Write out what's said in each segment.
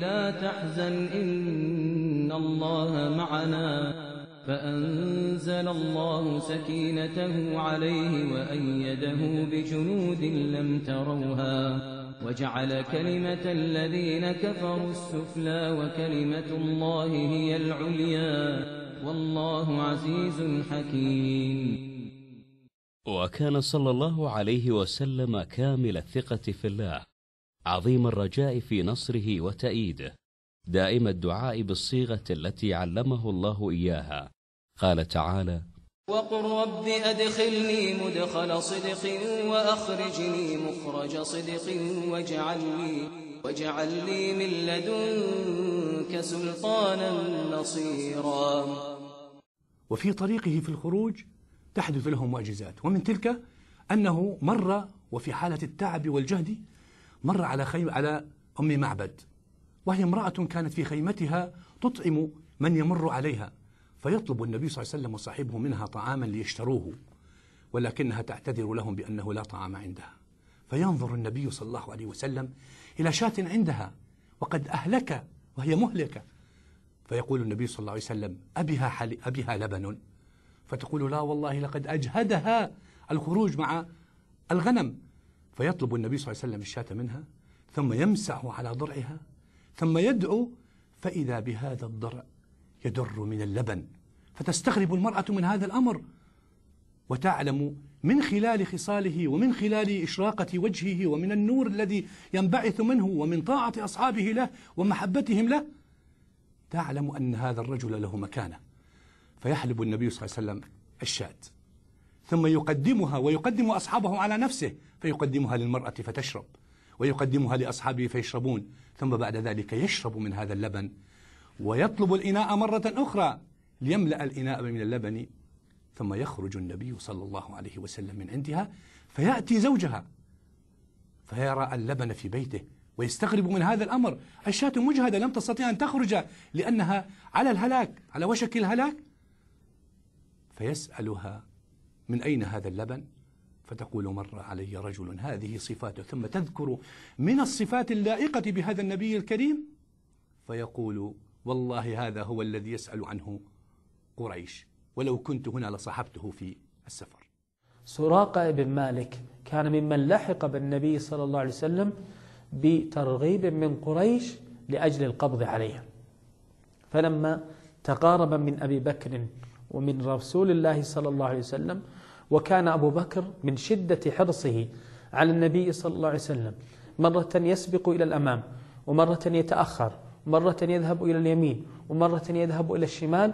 لا تحزن إن الله معنا فأنزل الله سكينته عليه وأيده بجنود لم تروها وجعل كلمة الذين كفروا السفلى وكلمة الله هي العليا والله عزيز حكيم وكان صلى الله عليه وسلم كامل الثقة في الله عظيم الرجاء في نصره وتأييده دائم الدعاء بالصيغة التي علمه الله إياها قال تعالى وقل رب أدخلني مدخل صدق وأخرجني مخرج صدق واجعل لي, واجعل لي من لدنك سلطانا نصيرا وفي طريقه في الخروج تحدث له معجزات ومن تلك أنه مر وفي حالة التعب والجهد مر على خيم على أم معبد وهي امرأة كانت في خيمتها تطعم من يمر عليها فيطلب النبي صلى الله عليه وسلم وصاحبه منها طعاما ليشتروه ولكنها تعتذر لهم بأنه لا طعام عندها فينظر النبي صلى الله عليه وسلم إلى شاة عندها وقد أهلك وهي مهلكة فيقول النبي صلى الله عليه وسلم أبها, حل... أبها لبن فتقول لا والله لقد أجهدها الخروج مع الغنم فيطلب النبي صلى الله عليه وسلم الشاة منها ثم يمسح على ضرعها ثم يدعو فإذا بهذا الضرع يدر من اللبن فتستغرب المرأة من هذا الأمر وتعلم من خلال خصاله ومن خلال إشراقة وجهه ومن النور الذي ينبعث منه ومن طاعة أصحابه له ومحبتهم له تعلم أن هذا الرجل له مكانة فيحلب النبي صلى الله عليه وسلم الشاة ثم يقدمها ويقدم أصحابه على نفسه فيقدمها للمرأة فتشرب ويقدمها لأصحابه فيشربون ثم بعد ذلك يشرب من هذا اللبن ويطلب الإناء مرة أخرى ليملأ الإناء من اللبن ثم يخرج النبي صلى الله عليه وسلم من عندها فيأتي زوجها فيرى اللبن في بيته ويستغرب من هذا الأمر الشاة مجهدة لم تستطيع أن تخرج لأنها على الهلاك على وشك الهلاك فيسألها من أين هذا اللبن فتقول مر علي رجل هذه صفاته ثم تذكر من الصفات اللائقة بهذا النبي الكريم فيقول والله هذا هو الذي يسأل عنه قريش ولو كنت هنا لصحبته في السفر سراقة بن مالك كان ممن لحق بالنبي صلى الله عليه وسلم بترغيب من قريش لأجل القبض عليها فلما تقارب من أبي بكر ومن رسول الله صلى الله عليه وسلم وكان أبو بكر من شدة حرصه على النبي صلى الله عليه وسلم مرة يسبق إلى الأمام ومرة يتأخر مرة يذهب إلى اليمين ومرة يذهب إلى الشمال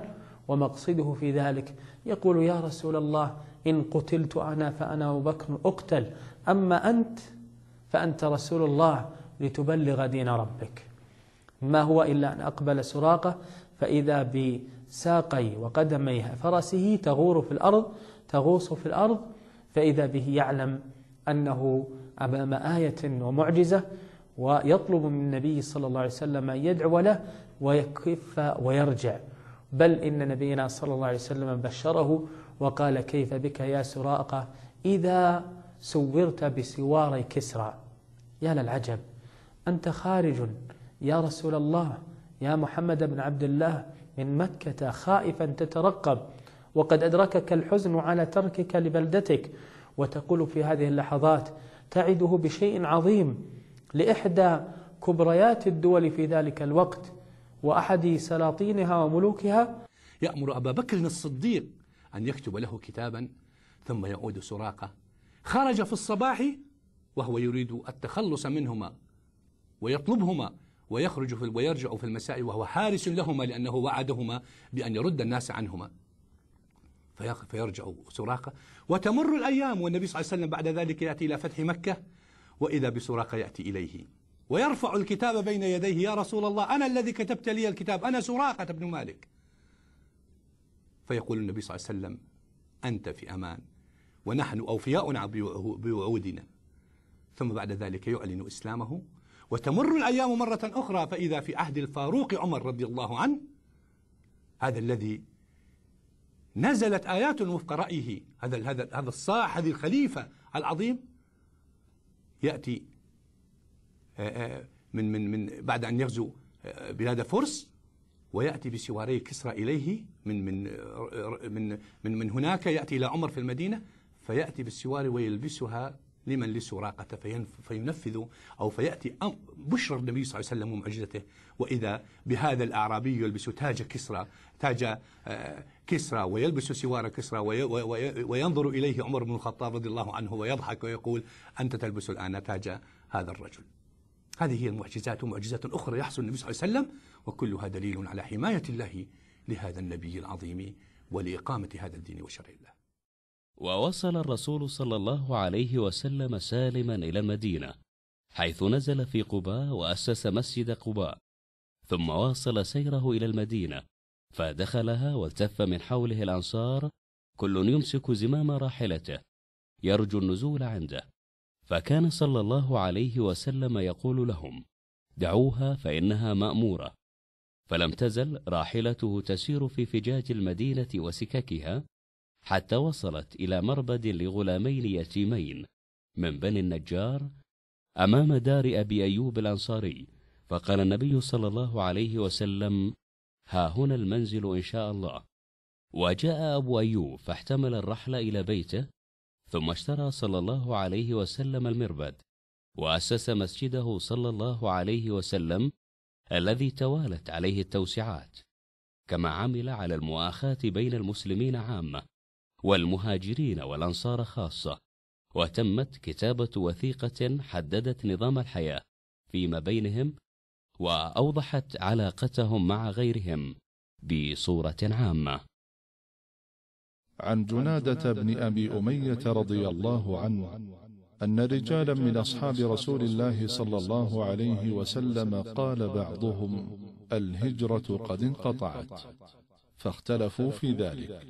ومقصده في ذلك يقول يا رسول الله إن قتلت أنا فأنا أبو بكر أقتل أما أنت فأنت رسول الله لتبلغ دين ربك ما هو إلا أن أقبل سراقة فإذا ب ساقي وقدمي فرسه تغور في الأرض تغوص في الأرض فإذا به يعلم أنه أمام آية ومعجزة ويطلب من النبي صلى الله عليه وسلم أن يدعو له ويكف ويرجع بل إن نبينا صلى الله عليه وسلم بشره وقال كيف بك يا سراقة إذا سورت بسوار كسرى يا للعجب أنت خارج يا رسول الله يا محمد بن عبد الله من مكة خائفا تترقب وقد أدركك الحزن على تركك لبلدتك وتقول في هذه اللحظات تعده بشيء عظيم لإحدى كبريات الدول في ذلك الوقت وأحد سلاطينها وملوكها يأمر أبا بكر الصديق أن يكتب له كتابا ثم يعود سراقة خرج في الصباح وهو يريد التخلص منهما ويطلبهما ويخرج في ويرجع في المساء وهو حارس لهما لأنه وعدهما بأن يرد الناس عنهما فيرجع سراقة وتمر الأيام والنبي صلى الله عليه وسلم بعد ذلك يأتي إلى فتح مكة وإذا بسراقة يأتي إليه ويرفع الكتاب بين يديه يا رسول الله أنا الذي كتبت لي الكتاب أنا سراقة بن مالك فيقول النبي صلى الله عليه وسلم أنت في أمان ونحن أوفياء بوعودنا ثم بعد ذلك يعلن إسلامه وتمر الأيام مرة أخرى فإذا في عهد الفاروق عمر رضي الله عنه هذا الذي نزلت آيات وفق رأيه هذا هذا هذا الصاح هذه الخليفة العظيم يأتي آه، آه، من من من بعد أن يغزو آه، بلاد فرس ويأتي بسواري كسرى إليه من من من من, من هناك يأتي إلى عمر في المدينة فيأتي بالسواري ويلبسها لمن لسراقة فينفذ أو فيأتي بشرى النبي صلى الله عليه وسلم ومعجزته وإذا بهذا الأعرابي يلبس تاج كسرى تاج آه، كسرى ويلبس سوار كسرى وينظر إليه عمر بن الخطاب رضي الله عنه ويضحك ويقول أنت تلبس الآن تاج هذا الرجل هذه هي المعجزات ومعجزات أخرى يحصل النبي صلى الله عليه وسلم وكلها دليل على حماية الله لهذا النبي العظيم ولإقامة هذا الدين وشرع الله ووصل الرسول صلى الله عليه وسلم سالما إلى المدينة حيث نزل في قباء وأسس مسجد قباء ثم واصل سيره إلى المدينة فدخلها والتف من حوله الأنصار كل يمسك زمام راحلته يرجو النزول عنده فكان صلى الله عليه وسلم يقول لهم دعوها فإنها مأمورة فلم تزل راحلته تسير في فجاج المدينة وسككها حتى وصلت إلى مربد لغلامين يتيمين من بني النجار أمام دار أبي أيوب الأنصاري فقال النبي صلى الله عليه وسلم ها هنا المنزل إن شاء الله وجاء أبو أيوب فاحتمل الرحل إلى بيته ثم اشترى صلى الله عليه وسلم المربد وأسس مسجده صلى الله عليه وسلم الذي توالت عليه التوسعات كما عمل على المؤاخاة بين المسلمين عامة والمهاجرين والأنصار خاصة وتمت كتابة وثيقة حددت نظام الحياة فيما بينهم وأوضحت علاقتهم مع غيرهم بصورة عامة عن جنادة بن أبي أمية رضي الله عنه أن رجالا من أصحاب رسول الله صلى الله عليه وسلم قال بعضهم الهجرة قد انقطعت فاختلفوا في ذلك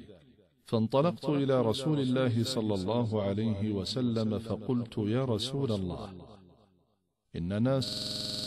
فانطلقت إلى رسول الله صلى الله عليه وسلم فقلت يا رسول الله إن ناس